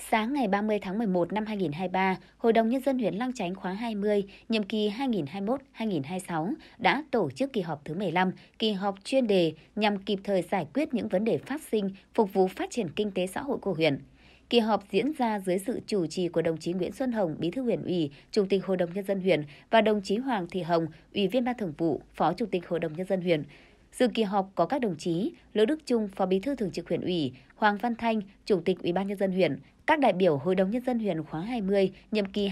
Sáng ngày 30 tháng 11 năm 2023, Hội đồng Nhân dân huyện Lang Chánh khóa 20, nhiệm kỳ 2021-2026 đã tổ chức kỳ họp thứ 15, kỳ họp chuyên đề nhằm kịp thời giải quyết những vấn đề phát sinh, phục vụ phát triển kinh tế xã hội của huyện. Kỳ họp diễn ra dưới sự chủ trì của đồng chí Nguyễn Xuân Hồng, Bí thư huyện ủy, Chủ tịch Hội đồng nhân dân huyện và đồng chí Hoàng Thị Hồng, Ủy viên Ban Thường vụ, Phó Chủ tịch Hội đồng nhân dân huyện, Dự kỳ họp có các đồng chí Lữ Đức Trung, Phó Bí thư Thường trực huyện ủy, Hoàng Văn Thanh, Chủ tịch Ủy ban nhân dân huyện, các đại biểu Hội đồng nhân dân huyện khóa 20, nhiệm kỳ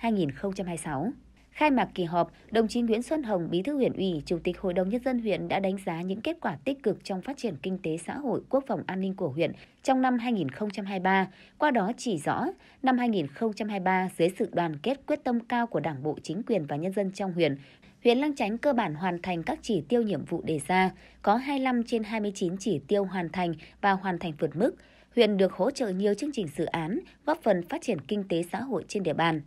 2021-2026. Khai mạc kỳ họp, đồng chí Nguyễn Xuân Hồng, Bí thư huyện ủy, Chủ tịch Hội đồng Nhân dân huyện đã đánh giá những kết quả tích cực trong phát triển kinh tế xã hội, quốc phòng an ninh của huyện trong năm 2023, qua đó chỉ rõ năm 2023 dưới sự đoàn kết quyết tâm cao của Đảng bộ, chính quyền và nhân dân trong huyện, huyện Lăng Chánh cơ bản hoàn thành các chỉ tiêu nhiệm vụ đề ra, có 25 trên 29 chỉ tiêu hoàn thành và hoàn thành vượt mức. Huyện được hỗ trợ nhiều chương trình dự án, góp phần phát triển kinh tế xã hội trên địa bàn.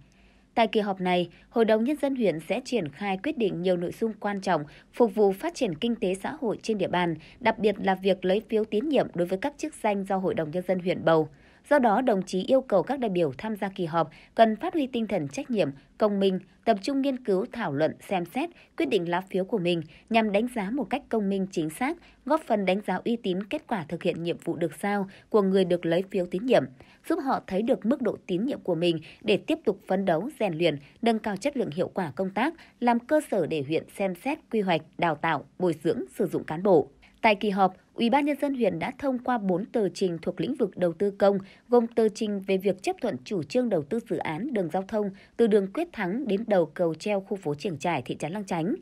Tại kỳ họp này, Hội đồng Nhân dân huyện sẽ triển khai quyết định nhiều nội dung quan trọng phục vụ phát triển kinh tế xã hội trên địa bàn, đặc biệt là việc lấy phiếu tín nhiệm đối với các chức danh do Hội đồng Nhân dân huyện bầu. Do đó, đồng chí yêu cầu các đại biểu tham gia kỳ họp cần phát huy tinh thần trách nhiệm, công minh, tập trung nghiên cứu, thảo luận, xem xét, quyết định lá phiếu của mình nhằm đánh giá một cách công minh chính xác, góp phần đánh giá uy tín kết quả thực hiện nhiệm vụ được giao của người được lấy phiếu tín nhiệm, giúp họ thấy được mức độ tín nhiệm của mình để tiếp tục phấn đấu, rèn luyện, nâng cao chất lượng hiệu quả công tác, làm cơ sở để huyện xem xét quy hoạch, đào tạo, bồi dưỡng, sử dụng cán bộ. Tại kỳ họp, Ủy ban nhân dân huyện đã thông qua 4 tờ trình thuộc lĩnh vực đầu tư công, gồm tờ trình về việc chấp thuận chủ trương đầu tư dự án đường giao thông từ đường Quyết Thắng đến đầu cầu treo khu phố Triển Trải thị trấn Lăng Chánh,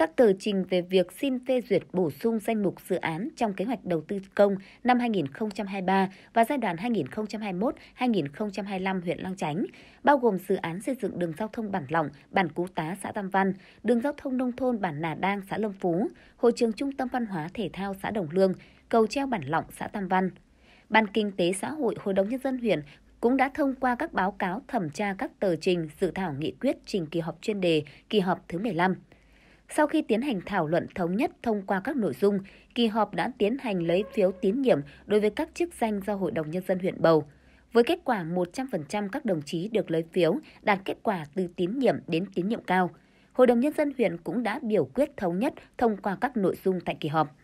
các tờ trình về việc xin phê duyệt bổ sung danh mục dự án trong kế hoạch đầu tư công năm 2023 và giai đoạn 2021-2025 huyện Lang Chánh, bao gồm dự án xây dựng đường giao thông Bản Lỏng, Bản Cú Tá, xã Tam Văn, đường giao thông nông thôn Bản Nà Đang, xã Lâm Phú, hội trường trung tâm văn hóa thể thao xã Đồng Lương, cầu treo Bản Lỏng, xã Tam Văn. Ban Kinh tế Xã hội Hội đồng Nhân dân huyện cũng đã thông qua các báo cáo thẩm tra các tờ trình dự thảo nghị quyết trình kỳ họp chuyên đề kỳ họp thứ 15. Sau khi tiến hành thảo luận thống nhất thông qua các nội dung, kỳ họp đã tiến hành lấy phiếu tín nhiệm đối với các chức danh do Hội đồng Nhân dân huyện bầu. Với kết quả 100% các đồng chí được lấy phiếu đạt kết quả từ tín nhiệm đến tín nhiệm cao. Hội đồng Nhân dân huyện cũng đã biểu quyết thống nhất thông qua các nội dung tại kỳ họp.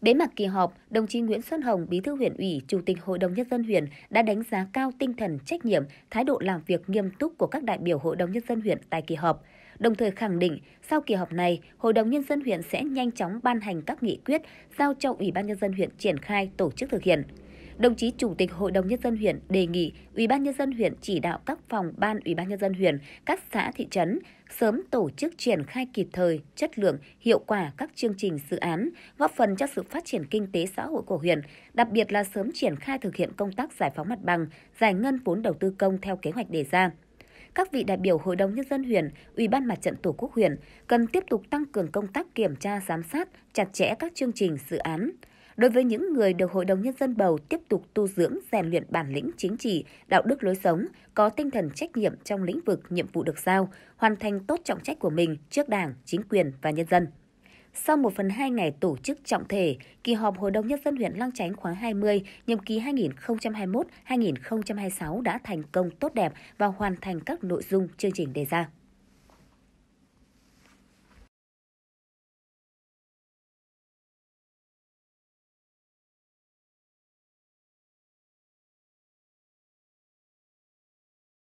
Bế mạc kỳ họp, đồng chí Nguyễn Xuân Hồng, Bí thư huyện ủy, Chủ tịch Hội đồng Nhân dân huyện đã đánh giá cao tinh thần trách nhiệm, thái độ làm việc nghiêm túc của các đại biểu Hội đồng Nhân dân huyện tại kỳ họp đồng thời khẳng định sau kỳ họp này, Hội đồng Nhân dân huyện sẽ nhanh chóng ban hành các nghị quyết giao cho Ủy ban Nhân dân huyện triển khai tổ chức thực hiện. Đồng chí Chủ tịch Hội đồng Nhân dân huyện đề nghị Ủy ban Nhân dân huyện chỉ đạo các phòng ban Ủy ban Nhân dân huyện, các xã thị trấn sớm tổ chức triển khai kịp thời, chất lượng, hiệu quả các chương trình dự án, góp phần cho sự phát triển kinh tế xã hội của huyện, đặc biệt là sớm triển khai thực hiện công tác giải phóng mặt bằng, giải ngân vốn đầu tư công theo kế hoạch đề ra các vị đại biểu Hội đồng Nhân dân huyện, Ủy ban Mặt trận Tổ quốc huyện cần tiếp tục tăng cường công tác kiểm tra giám sát chặt chẽ các chương trình, dự án. Đối với những người được Hội đồng Nhân dân bầu tiếp tục tu dưỡng, rèn luyện bản lĩnh chính trị, đạo đức lối sống, có tinh thần trách nhiệm trong lĩnh vực nhiệm vụ được giao, hoàn thành tốt trọng trách của mình trước Đảng, chính quyền và nhân dân. Sau 1 phần 2 ngày tổ chức trọng thể, kỳ họp Hội đồng Nhân dân huyện Lang Chánh khóa 20, nhiệm kỳ 2021-2026 đã thành công tốt đẹp và hoàn thành các nội dung chương trình đề ra.